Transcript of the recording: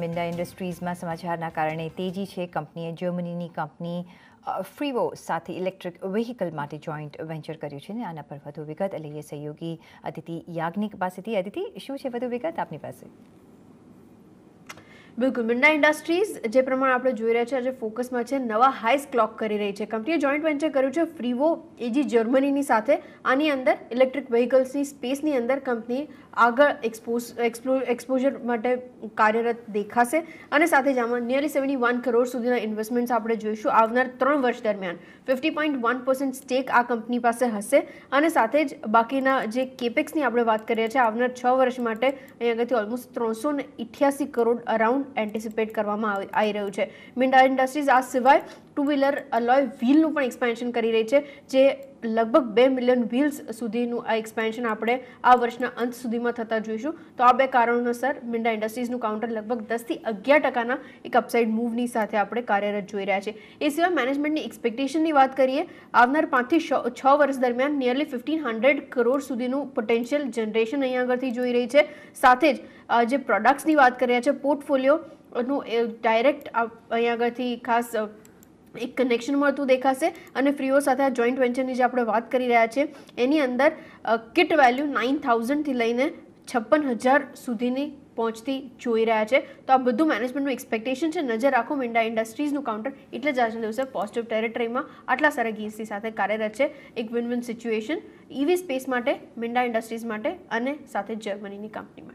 મિન્ડા ઇન્ડસ્ટ્રીઝમાં સમાચારના કારણે તેજી છે કંપનીએ જર્મનીની કંપની ફ્રીવો સાથે ઇલેક્ટ્રિક વ્હીકલ માટે જોઈન્ટ વેન્ચર કર્યું છે ને આના પર વધુ વિગત લઈએ સહયોગી અતિથિ યાજ્ઞિક પાસેથી અતિથિ શું છે વધુ વિગત આપની પાસે બિલકુલ મિડના ઇન્ડસ્ટ્રીઝ જે પ્રમાણે આપણે જોઈ રહ્યા છે આજે ફોકસમાં છે નવા હાઈસ ક્લોક કરી રહી છે કંપનીએ જોઈન્ટ વેન્ચર કર્યું છે ફ્રીવો એ જે જર્મનીની સાથે આની અંદર ઇલેક્ટ્રિક વ્હીકલ્સની સ્પેસની અંદર કંપની આગળ એક્સપોઝ એક્સપોઝર માટે કાર્યરત દેખાશે અને સાથે જ આમાં નિયરલી સેવન્ટી વન કરોડ સુધીના ઇન્વેસ્ટમેન્ટ્સ આપણે જોઈશું આવનાર ત્રણ વર્ષ દરમિયાન fifty point one percent stake આ કંપની પાસે હશે અને સાથે જ બાકીના જે કેપેક્સની આપણે વાત કરીએ છીએ આવનાર છ વર્ષ માટે અહીં આગળથી ઓલમોસ્ટ ત્રણસો ને કરોડ અરાઉન્ડ એન્ટિસિપેટ કરવામાં આવી રહ્યું છે મિન્ડા ઇન્ડસ્ટ્રીઝ આ સિવાય ટુ વ્હીલર અલોય વ્હીલનું પણ એક્સપેન્શન કરી રહી છે જે લગભગ બે મિલિયન વ્હીલ્સ સુધીનું આ એક્સપેન્શન આપણે આ વર્ષના અંત સુધીમાં થતાં જોઈશું તો આ બે કારણોસર મિન્ડા ઇન્ડસ્ટ્રીઝનું કાઉન્ટર લગભગ દસથી અગિયાર ટકાના એક અપસાઇડ મૂવની સાથે આપણે કાર્યરત જોઈ રહ્યા છે એ સિવાય મેનેજમેન્ટની એક્સપેક્ટેશનની વાત કરીએ આવનાર પાંચથી છ વર્ષ દરમિયાન નિયરલી ફિફ્ટીન હંડ્રેડ કરોડ સુધીનું પોટેન્શિયલ જનરેશન અહીંયા આગળથી જોઈ રહી છે સાથે જ જે પ્રોડક્ટ્સની વાત કરી રહ્યા છે પોર્ટફોલિયો નું ડાયરેક્ટ અહીંયા આગળથી ખાસ એક કનેક્શન મળતું દેખાશે અને ફ્રીઓ સાથે આ જોઈન્ટ વેન્ચરની જે આપણે વાત કરી રહ્યા છે એની અંદર કિટ વેલ્યુ નાઇન થાઉઝન્ડથી લઈને છપ્પન હજાર સુધીની પહોંચતી જોઈ રહ્યા છે તો આ બધું મેનેજમેન્ટનું એક્સપેક્ટેશન છે નજર રાખો મિન્ડા ઇન્ડસ્ટ્રીઝનું કાઉન્ટર એટલે જ આજના દિવસે પોઝિટિવ ટેરેટરીમાં આટલા સારા ગેન્સની સાથે કાર્યરત છે એક win win situation EV space માટે મિન્ડા ઇન્ડસ્ટ્રીઝ માટે અને સાથે જર્મનીની કંપનીમાં